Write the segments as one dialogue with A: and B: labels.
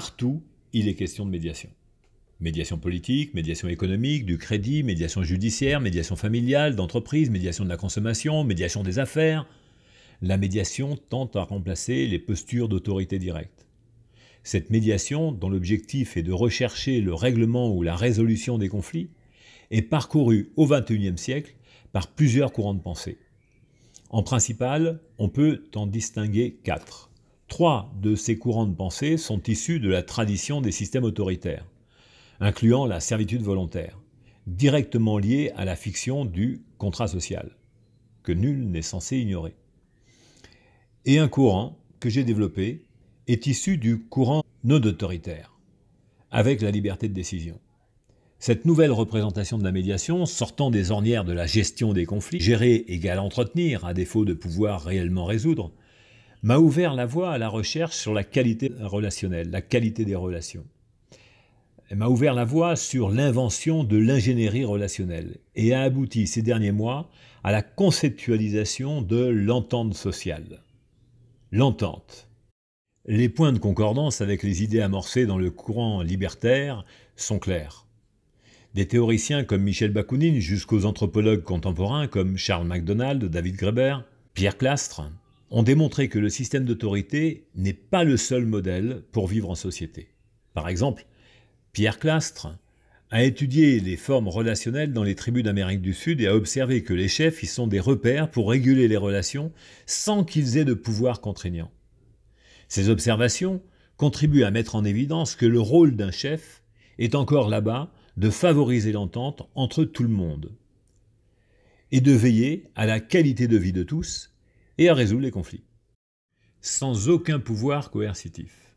A: partout, il est question de médiation. Médiation politique, médiation économique, du crédit, médiation judiciaire, médiation familiale, d'entreprise, médiation de la consommation, médiation des affaires. La médiation tente à remplacer les postures d'autorité directe. Cette médiation, dont l'objectif est de rechercher le règlement ou la résolution des conflits, est parcourue au XXIe siècle par plusieurs courants de pensée. En principal, on peut en distinguer quatre. Trois de ces courants de pensée sont issus de la tradition des systèmes autoritaires, incluant la servitude volontaire, directement liée à la fiction du contrat social, que nul n'est censé ignorer. Et un courant que j'ai développé est issu du courant non autoritaire, avec la liberté de décision. Cette nouvelle représentation de la médiation, sortant des ornières de la gestion des conflits, gérer égale entretenir, à défaut de pouvoir réellement résoudre, m'a ouvert la voie à la recherche sur la qualité relationnelle, la qualité des relations. Elle m'a ouvert la voie sur l'invention de l'ingénierie relationnelle et a abouti ces derniers mois à la conceptualisation de l'entente sociale. L'entente. Les points de concordance avec les idées amorcées dans le courant libertaire sont clairs. Des théoriciens comme Michel Bakounine jusqu'aux anthropologues contemporains comme Charles MacDonald, David Graeber, Pierre Clastre, ont démontré que le système d'autorité n'est pas le seul modèle pour vivre en société. Par exemple, Pierre Clastre a étudié les formes relationnelles dans les tribus d'Amérique du Sud et a observé que les chefs y sont des repères pour réguler les relations sans qu'ils aient de pouvoir contraignant. Ces observations contribuent à mettre en évidence que le rôle d'un chef est encore là-bas de favoriser l'entente entre tout le monde et de veiller à la qualité de vie de tous et à résoudre les conflits, sans aucun pouvoir coercitif.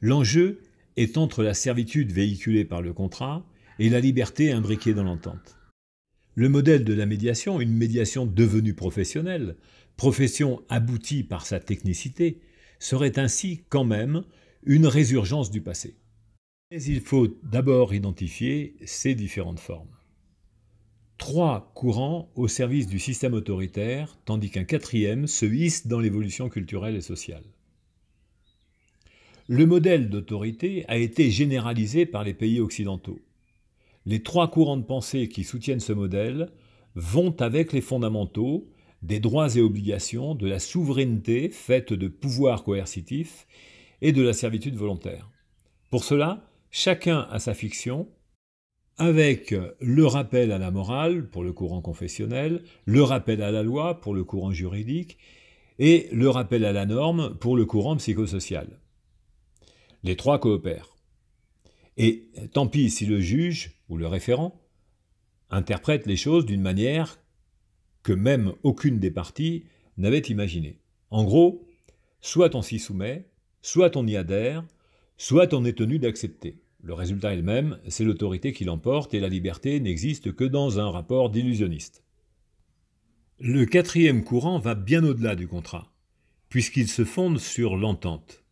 A: L'enjeu est entre la servitude véhiculée par le contrat et la liberté imbriquée dans l'entente. Le modèle de la médiation, une médiation devenue professionnelle, profession aboutie par sa technicité, serait ainsi quand même une résurgence du passé. Mais il faut d'abord identifier ces différentes formes trois courants au service du système autoritaire, tandis qu'un quatrième se hisse dans l'évolution culturelle et sociale. Le modèle d'autorité a été généralisé par les pays occidentaux. Les trois courants de pensée qui soutiennent ce modèle vont avec les fondamentaux des droits et obligations, de la souveraineté faite de pouvoir coercitif et de la servitude volontaire. Pour cela, chacun a sa fiction, avec le rappel à la morale pour le courant confessionnel, le rappel à la loi pour le courant juridique et le rappel à la norme pour le courant psychosocial. Les trois coopèrent. Et tant pis si le juge ou le référent interprète les choses d'une manière que même aucune des parties n'avait imaginée. En gros, soit on s'y soumet, soit on y adhère, soit on est tenu d'accepter. Le résultat est le même, c'est l'autorité qui l'emporte et la liberté n'existe que dans un rapport d'illusionniste. Le quatrième courant va bien au-delà du contrat, puisqu'il se fonde sur l'entente.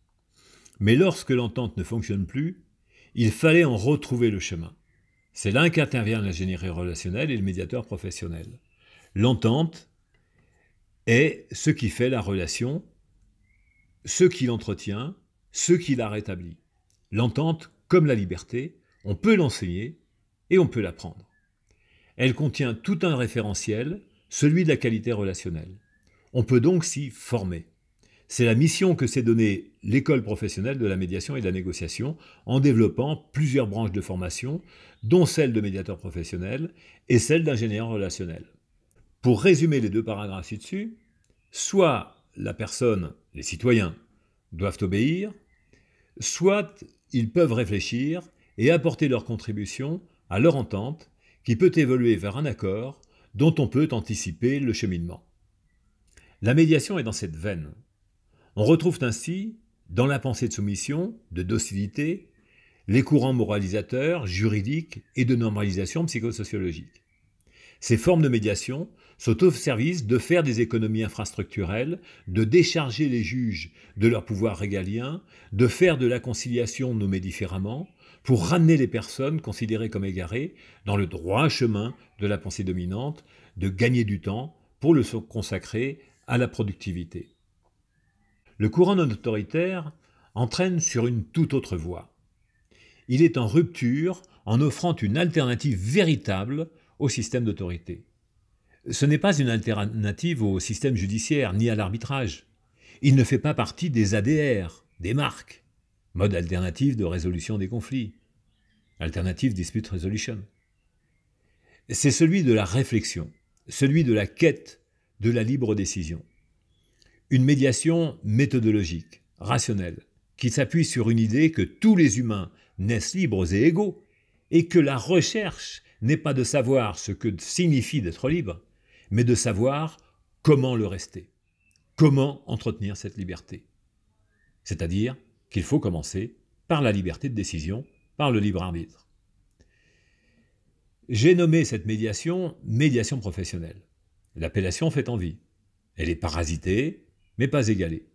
A: Mais lorsque l'entente ne fonctionne plus, il fallait en retrouver le chemin. C'est là qu'intervient l'ingénierie relationnelle et le médiateur professionnel. L'entente est ce qui fait la relation, ce qui l'entretient, ce qui la rétablit. L'entente comme la liberté, on peut l'enseigner et on peut l'apprendre. Elle contient tout un référentiel, celui de la qualité relationnelle. On peut donc s'y former. C'est la mission que s'est donnée l'école professionnelle de la médiation et de la négociation en développant plusieurs branches de formation, dont celle de médiateur professionnel et celle d'ingénieur relationnel. Pour résumer les deux paragraphes ci-dessus, soit la personne, les citoyens, doivent obéir, soit ils peuvent réfléchir et apporter leur contribution à leur entente qui peut évoluer vers un accord dont on peut anticiper le cheminement. La médiation est dans cette veine. On retrouve ainsi, dans la pensée de soumission, de docilité, les courants moralisateurs, juridiques et de normalisation psychosociologique. Ces formes de médiation sont au service de faire des économies infrastructurelles, de décharger les juges de leur pouvoir régalien, de faire de la conciliation nommée différemment, pour ramener les personnes considérées comme égarées dans le droit chemin de la pensée dominante, de gagner du temps pour le consacrer à la productivité. Le courant non autoritaire entraîne sur une toute autre voie. Il est en rupture en offrant une alternative véritable au système d'autorité. Ce n'est pas une alternative au système judiciaire ni à l'arbitrage. Il ne fait pas partie des ADR, des marques, mode alternatif de résolution des conflits, alternative dispute resolution. C'est celui de la réflexion, celui de la quête de la libre décision. Une médiation méthodologique, rationnelle, qui s'appuie sur une idée que tous les humains naissent libres et égaux, et que la recherche n'est pas de savoir ce que signifie d'être libre, mais de savoir comment le rester, comment entretenir cette liberté. C'est-à-dire qu'il faut commencer par la liberté de décision, par le libre arbitre. J'ai nommé cette médiation médiation professionnelle. L'appellation fait envie. Elle est parasitée, mais pas égalée.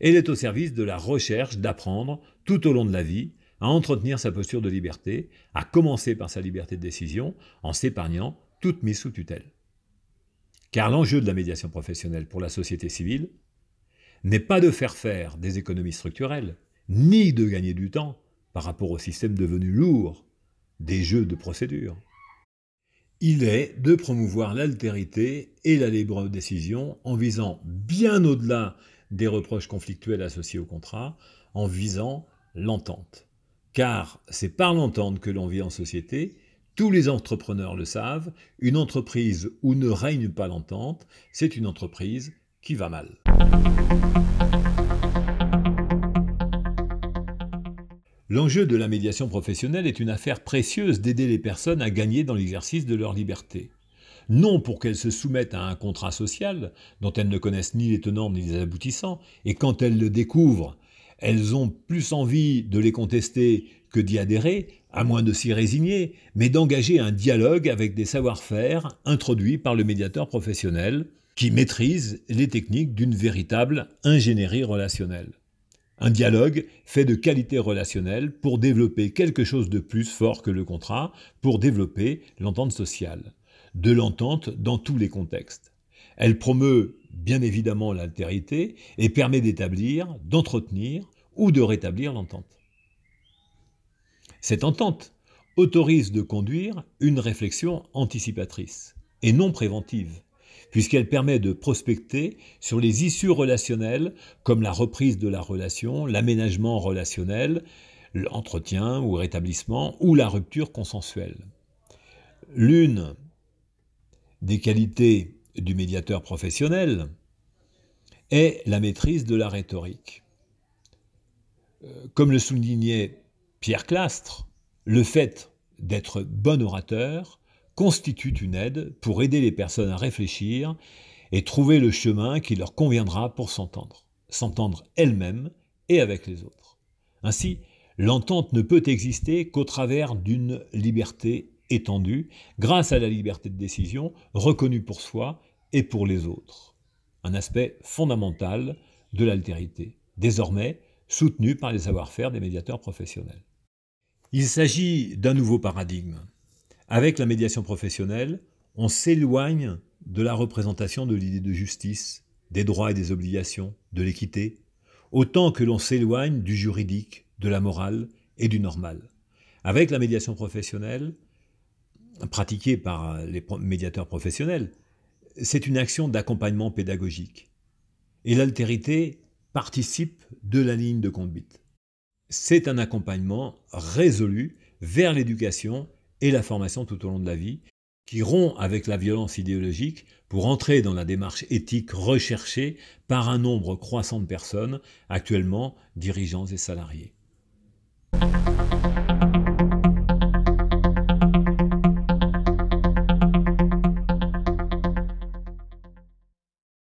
A: Elle est au service de la recherche d'apprendre tout au long de la vie à entretenir sa posture de liberté, à commencer par sa liberté de décision, en s'épargnant toute mise sous tutelle. Car l'enjeu de la médiation professionnelle pour la société civile n'est pas de faire faire des économies structurelles, ni de gagner du temps par rapport au système devenu lourd des jeux de procédure. Il est de promouvoir l'altérité et la libre décision en visant bien au-delà des reproches conflictuels associés au contrat, en visant l'entente. Car c'est par l'entente que l'on vit en société, tous les entrepreneurs le savent, une entreprise où ne règne pas l'entente, c'est une entreprise qui va mal. L'enjeu de la médiation professionnelle est une affaire précieuse d'aider les personnes à gagner dans l'exercice de leur liberté. Non pour qu'elles se soumettent à un contrat social dont elles ne connaissent ni les tenants ni les aboutissants, et quand elles le découvrent, elles ont plus envie de les contester que d'y adhérer, à moins de s'y résigner, mais d'engager un dialogue avec des savoir-faire introduits par le médiateur professionnel qui maîtrise les techniques d'une véritable ingénierie relationnelle. Un dialogue fait de qualité relationnelle pour développer quelque chose de plus fort que le contrat, pour développer l'entente sociale. De l'entente dans tous les contextes. Elle promeut bien évidemment l'altérité et permet d'établir, d'entretenir ou de rétablir l'entente. Cette entente autorise de conduire une réflexion anticipatrice et non préventive, puisqu'elle permet de prospecter sur les issues relationnelles comme la reprise de la relation, l'aménagement relationnel, l'entretien ou rétablissement ou la rupture consensuelle. L'une des qualités du médiateur professionnel est la maîtrise de la rhétorique. Euh, comme le soulignait Pierre Clastre, le fait d'être bon orateur constitue une aide pour aider les personnes à réfléchir et trouver le chemin qui leur conviendra pour s'entendre, s'entendre elles-mêmes et avec les autres. Ainsi, l'entente ne peut exister qu'au travers d'une liberté étendue, grâce à la liberté de décision reconnue pour soi et pour les autres. Un aspect fondamental de l'altérité. Désormais, soutenu par les savoir-faire des médiateurs professionnels. Il s'agit d'un nouveau paradigme. Avec la médiation professionnelle, on s'éloigne de la représentation de l'idée de justice, des droits et des obligations, de l'équité, autant que l'on s'éloigne du juridique, de la morale et du normal. Avec la médiation professionnelle, pratiquée par les médiateurs professionnels, c'est une action d'accompagnement pédagogique. Et l'altérité participe de la ligne de conduite. C'est un accompagnement résolu vers l'éducation et la formation tout au long de la vie, qui rompt avec la violence idéologique pour entrer dans la démarche éthique recherchée par un nombre croissant de personnes, actuellement dirigeants et salariés.